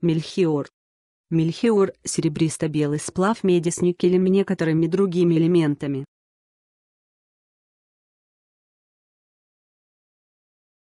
мельхиор. Мельхиор – серебристо-белый сплав меди с никелем и некоторыми другими элементами.